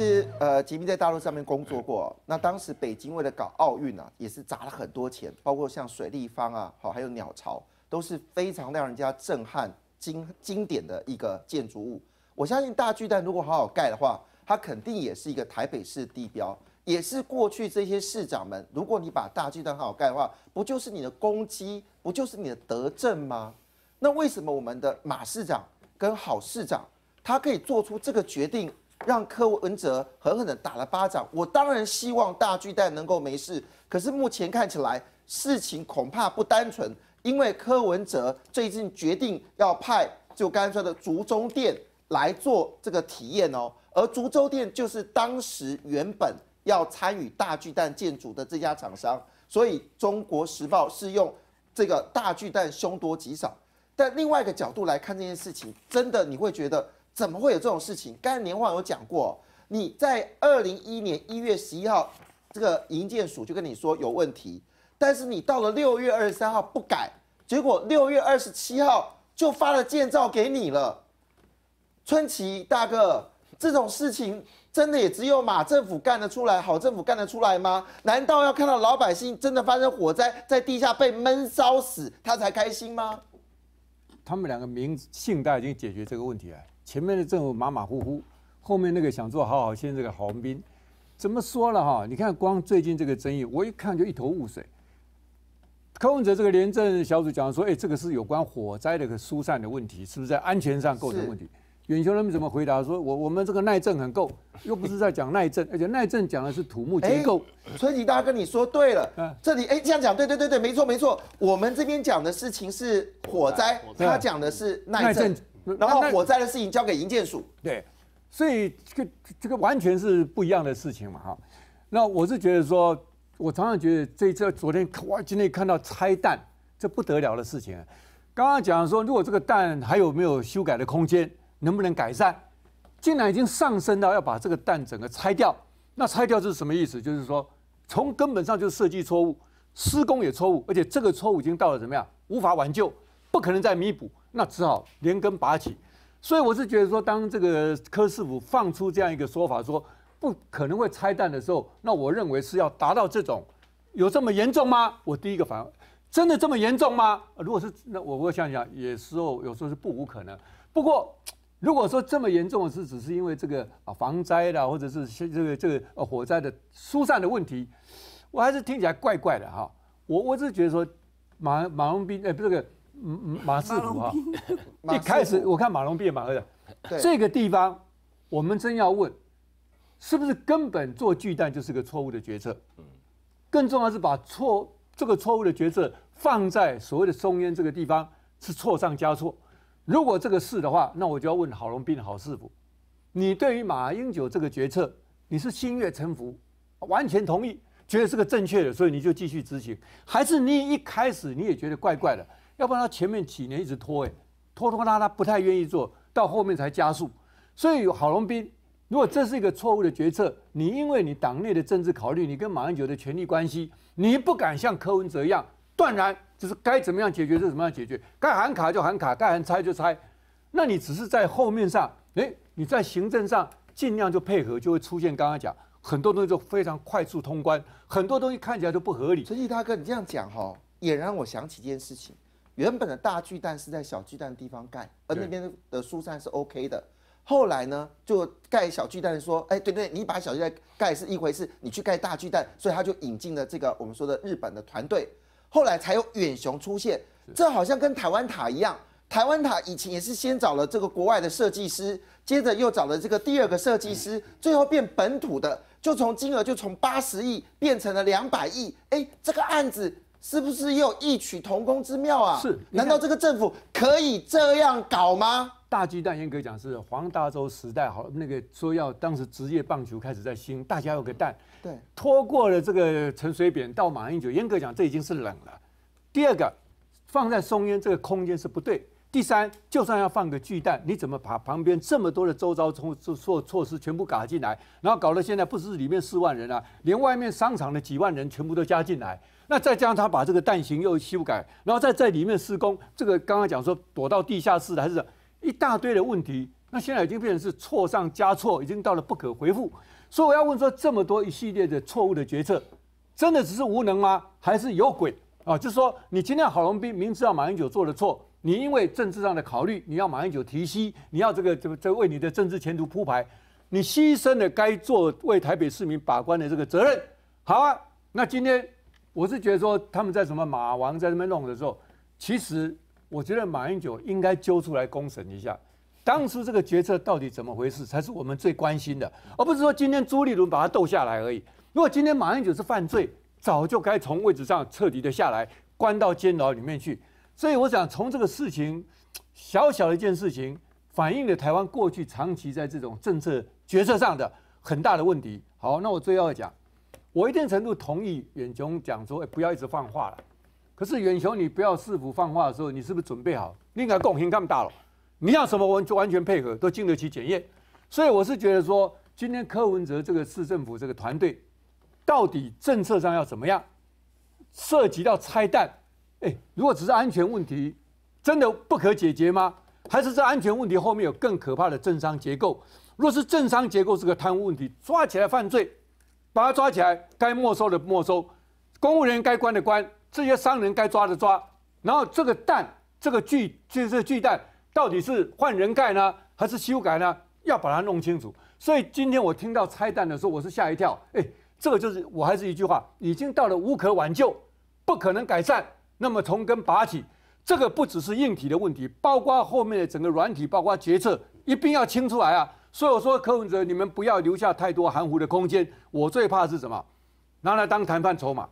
是呃，吉米在大陆上面工作过。那当时北京为了搞奥运啊，也是砸了很多钱，包括像水立方啊，好，还有鸟巢，都是非常让人家震撼、经经典的一个建筑物。我相信大巨蛋如果好好盖的话，它肯定也是一个台北市地标，也是过去这些市长们，如果你把大巨蛋好好盖的话，不就是你的攻击，不就是你的德政吗？那为什么我们的马市长跟郝市长，他可以做出这个决定？让柯文哲狠狠的打了巴掌。我当然希望大巨蛋能够没事，可是目前看起来事情恐怕不单纯，因为柯文哲最近决定要派就刚才说的竹中店来做这个体验哦。而竹中店就是当时原本要参与大巨蛋建筑的这家厂商，所以《中国时报》是用这个大巨蛋凶多吉少。但另外一个角度来看这件事情，真的你会觉得。怎么会有这种事情？刚才年话有讲过，你在二零一一年一月十一号，这个营建署就跟你说有问题，但是你到了六月二十三号不改，结果六月二十七号就发了建造给你了。春琪大哥，这种事情真的也只有马政府干得出来，好政府干得出来吗？难道要看到老百姓真的发生火灾，在地下被闷烧死，他才开心吗？他们两个名信贷已经解决这个问题了。前面的政府马马虎虎，后面那个想做好好先这个郝文斌，怎么说了哈？你看光最近这个争议，我一看就一头雾水。柯文哲这个廉政小组讲说，哎，这个是有关火灾的个疏散的问题，是不是在安全上构成问题？远雄人们怎么回答说，我我们这个耐震很够，又不是在讲耐震，而且耐震讲的是土木结构，所以大家跟你说对了，这里哎这样讲，对对对对，没错没错，我们这边讲的事情是火灾，他讲的是耐震。然后火灾的事情交给营建署，对，所以这个这个完全是不一样的事情嘛，哈。那我是觉得说，我常常觉得这这昨天哇，今天看到拆弹，这不得了的事情。刚刚讲说，如果这个弹还有没有修改的空间，能不能改善？竟然已经上升到要把这个弹整个拆掉。那拆掉是什么意思？就是说，从根本上就是设计错误，施工也错误，而且这个错误已经到了怎么样，无法挽救，不可能再弥补。那只好连根拔起，所以我是觉得说，当这个柯师傅放出这样一个说法，说不可能会拆弹的时候，那我认为是要达到这种，有这么严重吗？我第一个反应，真的这么严重吗？如果是那我我想想，有时候有时候是不无可能。不过如果说这么严重是只是因为这个防灾的，或者是这个这个火灾的疏散的问题，我还是听起来怪怪的哈。我我是觉得说马马文斌哎不这个。嗯嗯，马师傅啊，一 开始我看马龙变马二这个地方，我们真要问，是不是根本做巨蛋就是个错误的决策？更重要是把错这个错误的决策放在所谓的松烟这个地方，是错上加错。如果这个是的话，那我就要问郝龙斌、郝师傅，你对于马英九这个决策，你是心悦诚服、完全同意，觉得是个正确的，所以你就继续执行，还是你一开始你也觉得怪怪的？要不然他前面几年一直拖哎，拖拖拉拉不太愿意做到后面才加速，所以郝龙斌如果这是一个错误的决策，你因为你党内的政治考虑，你跟马英九的权力关系，你不敢像柯文哲一样断然就是该怎么样解决就怎么样解决，该喊卡就喊卡，该喊拆就拆，那你只是在后面上，哎，你在行政上尽量就配合，就会出现刚刚讲很多东西就非常快速通关，很多东西看起来就不合理。陈毅大哥，你这样讲哈，也让我想起一件事情。原本的大巨蛋是在小巨蛋地方盖，而那边的疏散是 OK 的。后来呢，就盖小巨蛋说，哎，对对，你把小巨蛋盖是一回事，你去盖大巨蛋，所以他就引进了这个我们说的日本的团队，后来才有远雄出现。这好像跟台湾塔一样，台湾塔以前也是先找了这个国外的设计师，接着又找了这个第二个设计师，最后变本土的，就从金额就从八十亿变成了两百亿。哎，这个案子。是不是有异曲同工之妙啊？是，难道这个政府可以这样搞吗？大鸡蛋严格讲是黄大州时代，好，那个说要当时职业棒球开始在兴，大家有个蛋，对，拖过了这个陈水扁到马英九，严格讲这已经是冷了。第二个，放在松烟这个空间是不对。第三，就算要放个巨蛋，你怎么把旁边这么多的周遭措措措施全部搞进来？然后搞到现在，不是里面四万人了，连外面商场的几万人全部都加进来。那再加上他把这个蛋型又修改，然后再在里面施工，这个刚刚讲说躲到地下室的，是一大堆的问题。那现在已经变成是错上加错，已经到了不可回复。所以我要问说，这么多一系列的错误的决策，真的只是无能吗？还是有鬼啊？就是说，你今天郝龙斌明知道马英九做了错。你因为政治上的考虑，你要马英九提息，你要这个这这为你的政治前途铺排，你牺牲了该做为台北市民把关的这个责任。好啊，那今天我是觉得说他们在什么马王在那边弄的时候，其实我觉得马英九应该揪出来公审一下，当时这个决策到底怎么回事，才是我们最关心的，而不是说今天朱立伦把他斗下来而已。如果今天马英九是犯罪，早就该从位置上彻底的下来，关到监牢里面去。所以我想从这个事情，小小的一件事情，反映了台湾过去长期在这种政策决策上的很大的问题。好，那我最后要讲，我一定程度同意远雄讲说，哎，不要一直放话了。可是远雄，你不要市府放话的时候，你是不是准备好？你敢共献这么大了，你要什么我们就完全配合，都经得起检验。所以我是觉得说，今天柯文哲这个市政府这个团队，到底政策上要怎么样？涉及到拆弹。哎，如果只是安全问题，真的不可解决吗？还是这安全问题后面有更可怕的政商结构？若是政商结构是个贪污问题，抓起来犯罪，把他抓起来，该没收的没收，公务人员该关的关，这些商人该抓的抓。然后这个蛋，这个巨，就是巨蛋到底是换人盖呢，还是修改呢？要把它弄清楚。所以今天我听到拆弹的时候，我是吓一跳。哎，这个就是我还是一句话，已经到了无可挽救，不可能改善。那么从根拔起，这个不只是硬体的问题，包括后面的整个软体，包括决策，一定要清出来啊！所以我说柯文哲，你们不要留下太多含糊的空间。我最怕是什么？拿来当谈判筹码，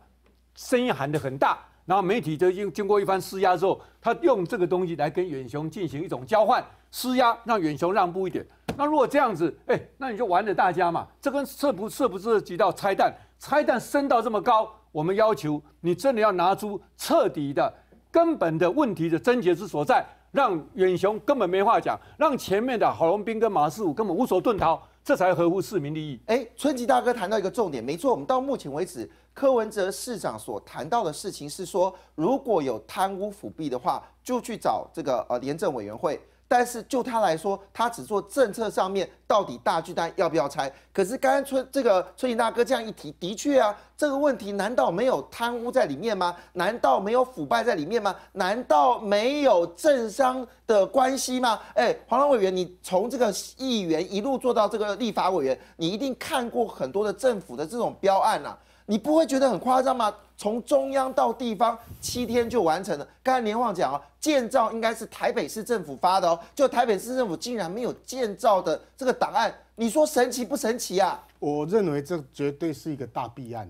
声音喊得很大，然后媒体就经经过一番施压之后，他用这个东西来跟远雄进行一种交换，施压让远雄让步一点。那如果这样子，哎，那你就玩了大家嘛！这跟涉不涉不涉及到拆弹？拆弹升到这么高？我们要求你真的要拿出彻底的、根本的问题的症结之所在，让远雄根本没话讲，让前面的郝龙斌跟马世武根本无所遁逃，这才合乎市民利益。哎，春吉大哥谈到一个重点，没错，我们到目前为止，柯文哲市长所谈到的事情是说，如果有贪污腐弊的话，就去找这个呃廉政委员会。但是就他来说，他只做政策上面，到底大巨蛋要不要拆？可是刚刚春这个春雨大哥这样一提，的确啊，这个问题难道没有贪污在里面吗？难道没有腐败在里面吗？难道没有政商的关系吗？哎，黄龙委员，你从这个议员一路做到这个立法委员，你一定看过很多的政府的这种标案呐，你不会觉得很夸张吗？从中央到地方，七天就完成了。刚才连旺讲啊，建造应该是台北市政府发的哦，就台北市政府竟然没有建造的这个档案，你说神奇不神奇啊？我认为这绝对是一个大弊案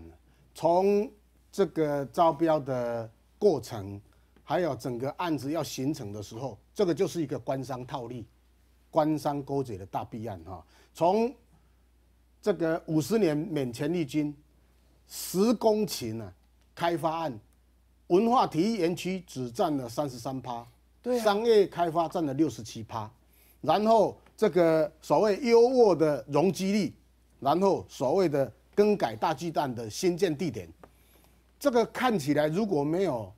从这个招标的过程，还有整个案子要形成的时候，这个就是一个官商套利、官商勾结的大弊案哈。从这个五十年免钱利金，十公顷啊。开发案，文化体育园区只占了三十三趴，商业开发占了六十七趴，然后这个所谓优渥的容积率，然后所谓的更改大巨蛋的新建地点，这个看起来如果没有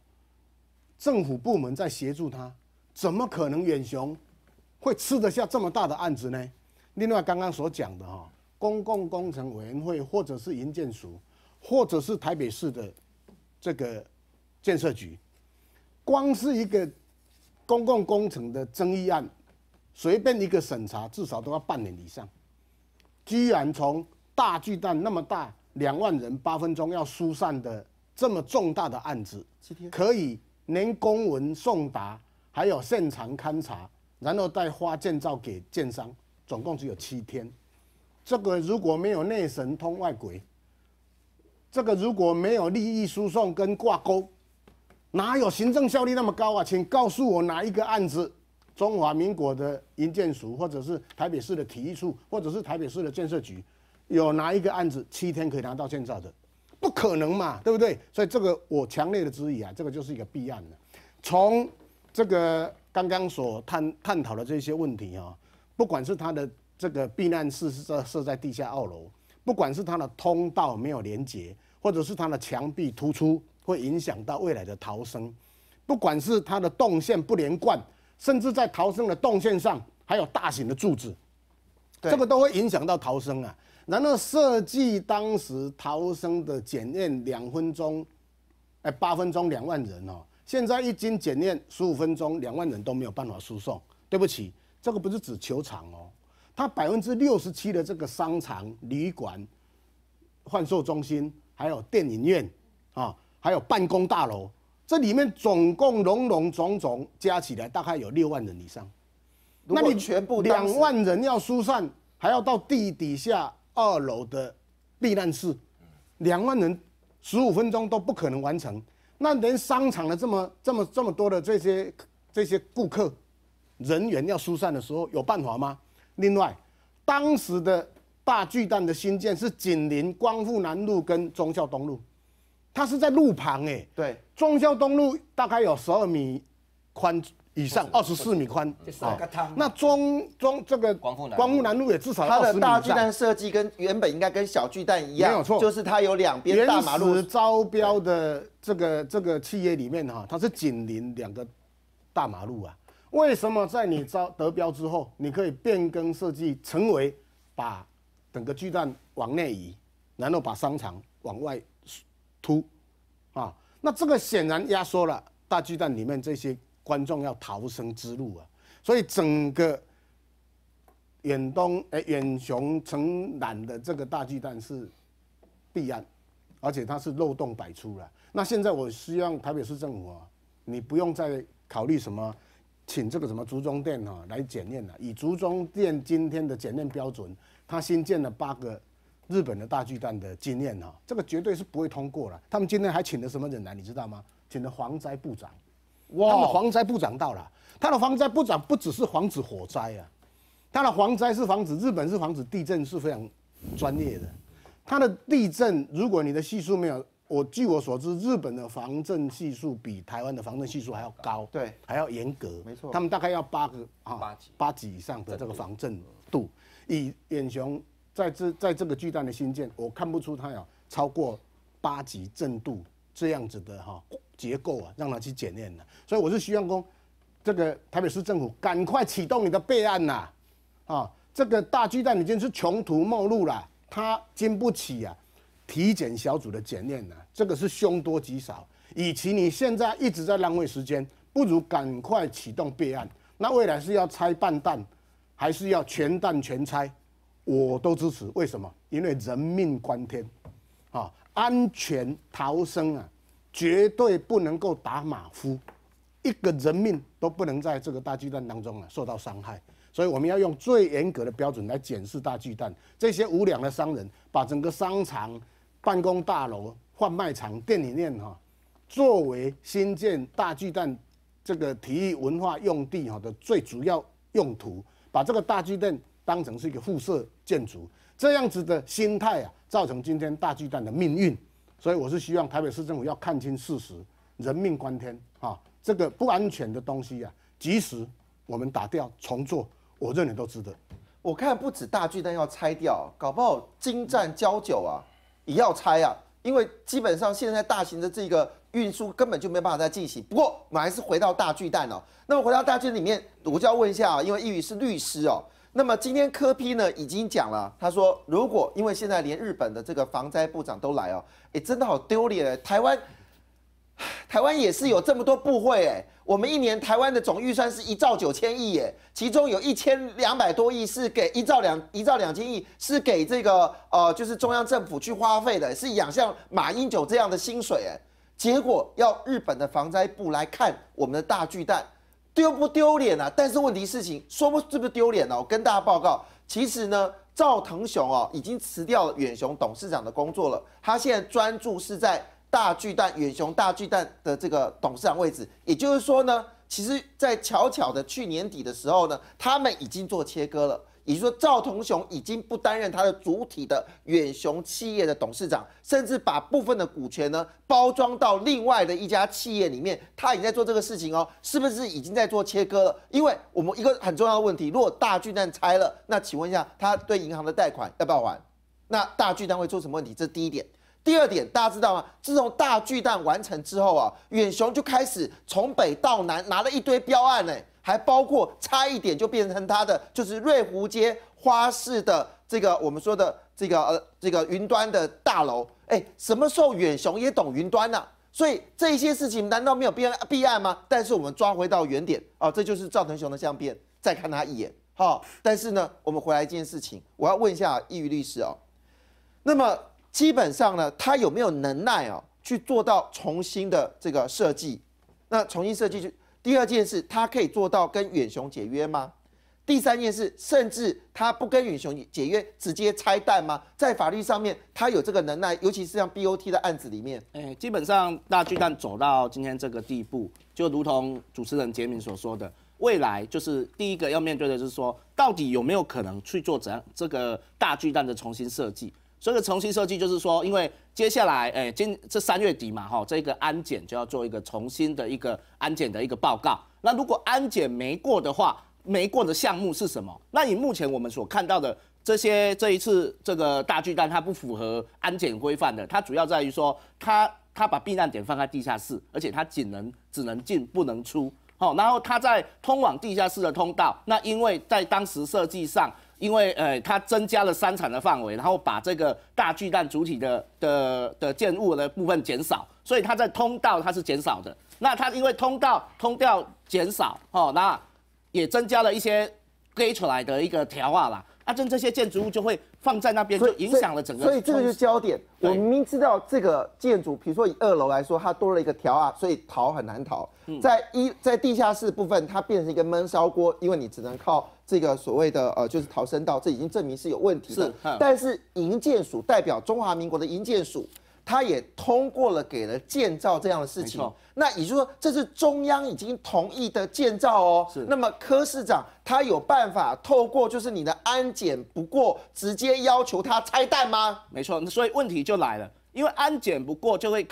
政府部门在协助他，怎么可能远雄会吃得下这么大的案子呢？另外刚刚所讲的哈，公共工程委员会或者是营建署或者是台北市的。这个建设局，光是一个公共工程的争议案，随便一个审查至少都要半年以上。居然从大巨蛋那么大，两万人八分钟要疏散的这么重大的案子，可以连公文送达，还有现场勘查，然后再发建造给建商，总共只有七天。这个如果没有内神通外鬼。这个如果没有利益输送跟挂钩，哪有行政效率那么高啊？请告诉我哪一个案子，中华民国的营建署，或者是台北市的体育处，或者是台北市的建设局，有哪一个案子七天可以拿到建造的？不可能嘛，对不对？所以这个我强烈的质疑啊，这个就是一个弊案了。从这个刚刚所探探讨的这些问题啊，不管是他的这个避难室设设在地下二楼。不管是它的通道没有连接，或者是它的墙壁突出，会影响到未来的逃生；不管是它的动线不连贯，甚至在逃生的动线上还有大型的柱子，这个都会影响到逃生啊。然后设计当时逃生的检验两分钟，哎，八分钟两万人哦，现在一经检验十五分钟两万人都没有办法输送？对不起，这个不是指球场哦。它百分之六十七的这个商场、旅馆、换售中心，还有电影院，啊，还有办公大楼，这里面总共融融种种加起来大概有六万人以上。那你全部两万人要疏散，还要到地底下二楼的避难室，两万人十五分钟都不可能完成。那连商场的这么这么这么多的这些这些顾客人员要疏散的时候，有办法吗？另外，当时的大巨蛋的新建是紧邻光复南路跟忠孝东路，它是在路旁哎，对。忠孝东路大概有十二米宽以上，二十四米宽那中中这个光复南光复南路也至少它的大巨蛋设计跟原本应该跟小巨蛋一样，没有错，就是它有两边大马路。招标的这个这个企业里面哈，它是紧邻两个大马路啊。为什么在你招得标之后，你可以变更设计，成为把整个巨蛋往内移，然后把商场往外凸啊？那这个显然压缩了大巨蛋里面这些观众要逃生之路啊！所以整个远东哎远雄承揽的这个大巨蛋是弊案，而且它是漏洞百出了。那现在我希望台北市政府，啊，你不用再考虑什么。请这个什么竹中店哈来检验了，以竹中店今天的检验标准，他新建了八个日本的大巨蛋的经验哈，这个绝对是不会通过了。他们今天还请了什么人来，你知道吗？请的蝗灾部长，哇，他们蝗灾部长到了，他的蝗灾部长不只是防止火灾啊，他的蝗灾是防止日本是防止地震是非常专业的，他的地震如果你的系数没有。我据我所知，日本的防震系数比台湾的防震系数还要高，对，还要严格。没错，他们大概要八个啊，八级八级以上的这个防震度。以远雄在这在这个巨蛋的新建，我看不出他有超过八级震度这样子的哈结构啊，让他去检验的。所以我是希望说，这个台北市政府赶快启动你的备案呐，啊，这个大巨蛋已经是穷途末路了，它经不起啊。体检小组的检验呢，这个是凶多吉少。与其你现在一直在浪费时间，不如赶快启动备案。那未来是要拆半蛋，还是要全蛋全拆？我都支持。为什么？因为人命关天，啊，安全逃生啊，绝对不能够打马虎。一个人命都不能在这个大巨蛋当中啊受到伤害，所以我们要用最严格的标准来检视大巨蛋。这些无良的商人把整个商场。办公大楼贩卖场店里面哈，作为新建大巨蛋这个体育文化用地哈的最主要用途，把这个大巨蛋当成是一个附设建筑，这样子的心态啊，造成今天大巨蛋的命运。所以我是希望台北市政府要看清事实，人命关天啊，这个不安全的东西啊，及时我们打掉重做，我认为都值得。我看不止大巨蛋要拆掉，搞不好精湛交久啊。也要拆啊，因为基本上现在大型的这个运输根本就没办法再进行。不过，我还是回到大巨蛋哦。那么回到大巨里面，我就要问一下啊，因为易宇是律师哦。那么今天柯批呢已经讲了，他说如果因为现在连日本的这个防灾部长都来哦，哎，真的好丢脸台湾。台湾也是有这么多部会哎，我们一年台湾的总预算是一兆九千亿耶，其中有一千两百多亿是给一兆两一兆两千亿是给这个呃就是中央政府去花费的，是养像马英九这样的薪水哎，结果要日本的防灾部来看我们的大巨蛋，丢不丢脸啊？但是问题事情说不是不是丢脸哦？跟大家报告，其实呢，赵腾雄哦已经辞掉了远雄董事长的工作了，他现在专注是在。大巨蛋远雄大巨蛋的这个董事长位置，也就是说呢，其实，在巧巧的去年底的时候呢，他们已经做切割了。也就是说，赵同雄已经不担任他的主体的远雄企业”的董事长，甚至把部分的股权呢包装到另外的一家企业里面，他已经在做这个事情哦，是不是已经在做切割了？因为我们一个很重要的问题，如果大巨蛋拆了，那请问一下，他对银行的贷款要不要还？那大巨蛋会出什么问题？这是第一点。第二点，大家知道吗？自从大巨蛋完成之后啊，远雄就开始从北到南拿了一堆标案呢，还包括差一点就变成他的，就是瑞湖街花市的这个我们说的这个呃这个云端的大楼，哎，什么时候远雄也懂云端呢？所以这些事情难道没有避弊案吗？但是我们抓回到原点啊，这就是赵腾雄的相片，再看他一眼，好。但是呢，我们回来一件事情，我要问一下易宇律师哦，那么。基本上呢，他有没有能耐哦，去做到重新的这个设计？那重新设计就第二件事，他可以做到跟远雄解约吗？第三件事，甚至他不跟远雄解约，直接拆弹吗？在法律上面，他有这个能耐，尤其是像 BOT 的案子里面。哎，基本上大巨蛋走到今天这个地步，就如同主持人杰明所说的，未来就是第一个要面对的就是说，到底有没有可能去做怎样这个大巨蛋的重新设计？所个重新设计就是说，因为接下来，诶，今这三月底嘛，哈，这个安检就要做一个重新的一个安检的一个报告。那如果安检没过的话，没过的项目是什么？那你目前我们所看到的这些，这一次这个大巨蛋它不符合安检规范的，它主要在于说，它它把避难点放在地下室，而且它仅能只能进不能出，好，然后它在通往地下室的通道，那因为在当时设计上。因为呃，它增加了三产的范围，然后把这个大巨蛋主体的的的建物的部分减少，所以它在通道它是减少的。那它因为通道通掉减少，哦，那也增加了一些堆出来的一个条啊啦，那这这些建筑物就会放在那边，就影响了整个。所以这个就是焦点。我明知道这个建筑，比如说以二楼来说，它多了一个条啊，所以逃很难逃。在一在地下室部分，它变成一个闷烧锅，因为你只能靠。这个所谓的呃，就是逃生道，这已经证明是有问题的。是，但是营建署代表中华民国的营建署，他也通过了给了建造这样的事情。那也就是说，这是中央已经同意的建造哦。那么柯市长他有办法透过就是你的安检不过，直接要求他拆弹吗？没错，所以问题就来了，因为安检不过就会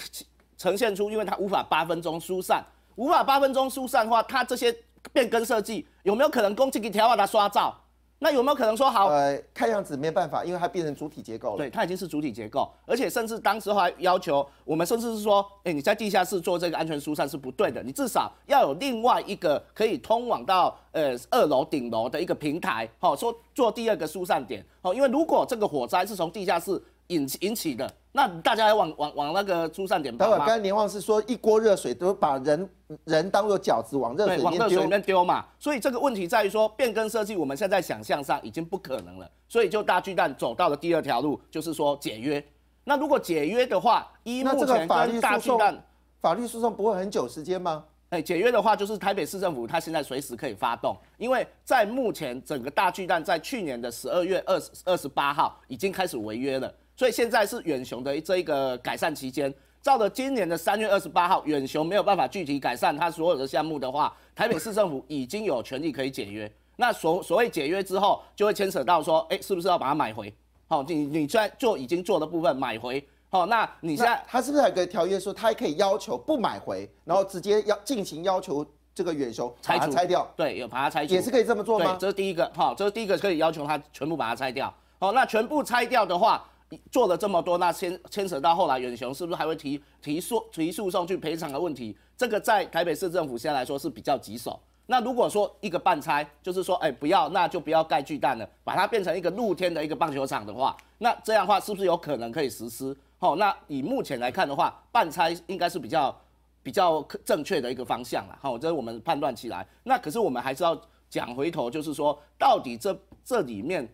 呈现出，因为他无法八分钟疏散，无法八分钟疏散的话，他这些。变更设计有没有可能？攻击给台湾它刷照？那有没有可能说好？呃，看样子没办法，因为它变成主体结构了。对，它已经是主体结构，而且甚至当时还要求我们，甚至是说，哎，你在地下室做这个安全疏散是不对的，你至少要有另外一个可以通往到呃二楼顶楼的一个平台，好说做第二个疏散点。哦，因为如果这个火灾是从地下室引引起的。那大家还往往往那个出散点。待会儿，刚才连旺是说一锅热水都把人人当做饺子往热水往热水里面丢嘛，所以这个问题在于说变更设计，我们现在想象上已经不可能了，所以就大巨蛋走到了第二条路，就是说解约。那如果解约的话，一目前跟大巨蛋法律诉讼不会很久时间吗？哎，解约的话就是台北市政府他现在随时可以发动，因为在目前整个大巨蛋在去年的十二月二十二十八号已经开始违约了。所以现在是远雄的这一个改善期间，照了今年的三月二十八号，远雄没有办法具体改善它所有的项目的话，台北市政府已经有权利可以解约。那所所谓解约之后，就会牵扯到说，哎，是不是要把它买回？好，你你在做已经做的部分买回。好，那你现在他是不是有个条约说，他还可以要求不买回，然后直接要进行要求这个远雄拆除、拆掉？对，有把它拆。也是可以这么做吗？这是第一个。好，这是第一个可以要求他全部把它拆掉。好，那全部拆掉的话。做了这么多，那牵牵扯到后来远雄是不是还会提提诉提诉讼去赔偿的问题？这个在台北市政府现在来说是比较棘手。那如果说一个半拆，就是说哎不要，那就不要盖巨蛋了，把它变成一个露天的一个棒球场的话，那这样的话是不是有可能可以实施？好，那以目前来看的话，半拆应该是比较比较正确的一个方向了。好，这是我们判断起来。那可是我们还是要讲回头，就是说到底这这里面。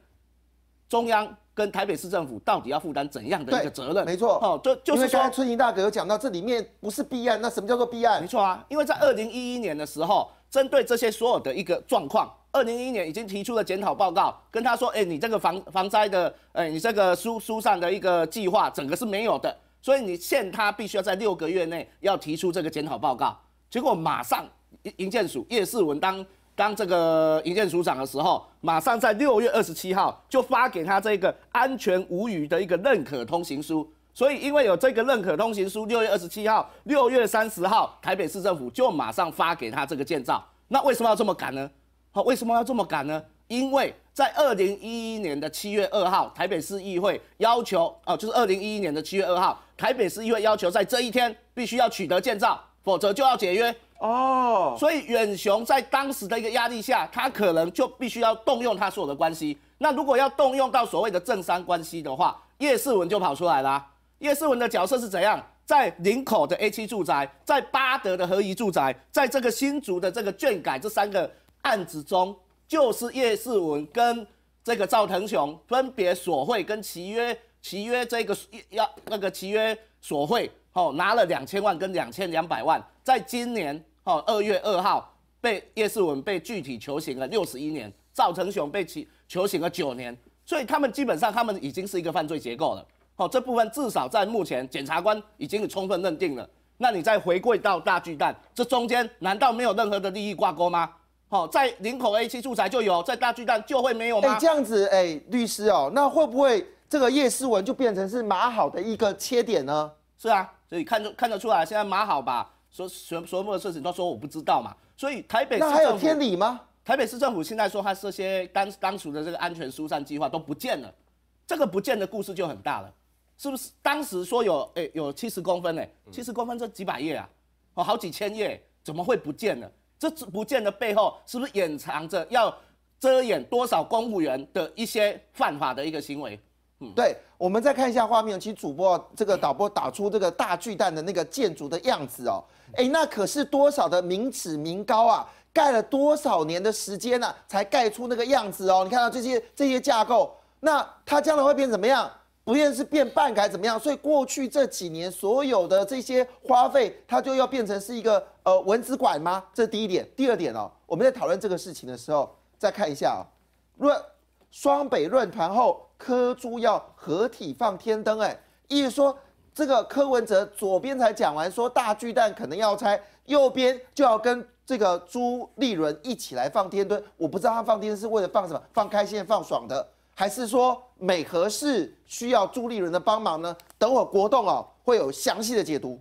中央跟台北市政府到底要负担怎样的一个责任？没错，哦，就就是说，春怡大哥有讲到，这里面不是弊案，那什么叫做弊案？没错啊，因为在二零一一年的时候，针对这些所有的一个状况，二零一一年已经提出了检讨报告，跟他说，哎，你这个防防灾的，哎，你这个疏疏散的一个计划，整个是没有的，所以你限他必须要在六个月内要提出这个检讨报告，结果马上营营建署叶世文当。当这个营建署长的时候，马上在六月二十七号就发给他这个安全无虞的一个认可通行书，所以因为有这个认可通行书，六月二十七号、六月三十号，台北市政府就马上发给他这个建造。那为什么要这么赶呢？好，为什么要这么赶呢？因为在二零一一年的七月二号，台北市议会要求，哦，就是二零一一年的七月二号，台北市议会要求在这一天必须要取得建造，否则就要解约。哦，所以远雄在当时的一个压力下，他可能就必须要动用他所有的关系。那如果要动用到所谓的政商关系的话，叶世文就跑出来啦。叶世文的角色是怎样？在林口的 A 七住宅，在巴德的和宜住宅，在这个新竹的这个眷改这三个案子中，就是叶世文跟这个赵腾雄分别索贿跟契约契约这个要那个契约索贿，哦，拿了两千万跟两千两百万，在今年。好，二月二号被叶世文被具体求刑了六十一年，赵成雄被起求刑了九年，所以他们基本上他们已经是一个犯罪结构了。好，这部分至少在目前检察官已经充分认定了。那你再回归到大巨蛋，这中间难道没有任何的利益挂钩吗？好，在林口 A 七住宅就有，在大巨蛋就会没有吗？哎，这样子，哎，律师哦，那会不会这个叶世文就变成是马好的一个切点呢？是啊，所以看看得出来，现在马好吧。所所所有的事情都说我不知道嘛，所以台北那还有天理吗？台北市政府现在说他这些刚刚初的这个安全疏散计划都不见了，这个不见的故事就很大了，是不是？当时说有诶有七十公分诶，七十公分这几百页啊，哦好几千页，怎么会不见了？这不见的背后是不是掩藏着要遮掩多少公务员的一些犯法的一个行为？对，我们再看一下画面。其实主播这个导播打出这个大巨蛋的那个建筑的样子哦，哎，那可是多少的民脂民膏啊？盖了多少年的时间呢？才盖出那个样子哦。你看到这些这些架构，那它将来会变怎么样？不然是变半改怎么样？所以过去这几年所有的这些花费，它就要变成是一个呃文字馆吗？这第一点。第二点哦，我们在讨论这个事情的时候，再看一下啊，若。双北论坛后，柯朱要合体放天灯，哎，意思说这个柯文哲左边才讲完说大巨蛋可能要拆，右边就要跟这个朱立伦一起来放天灯。我不知道他放天灯是为了放什么，放开心、放爽的，还是说美和事需要朱立伦的帮忙呢？等会国栋哦会有详细的解读。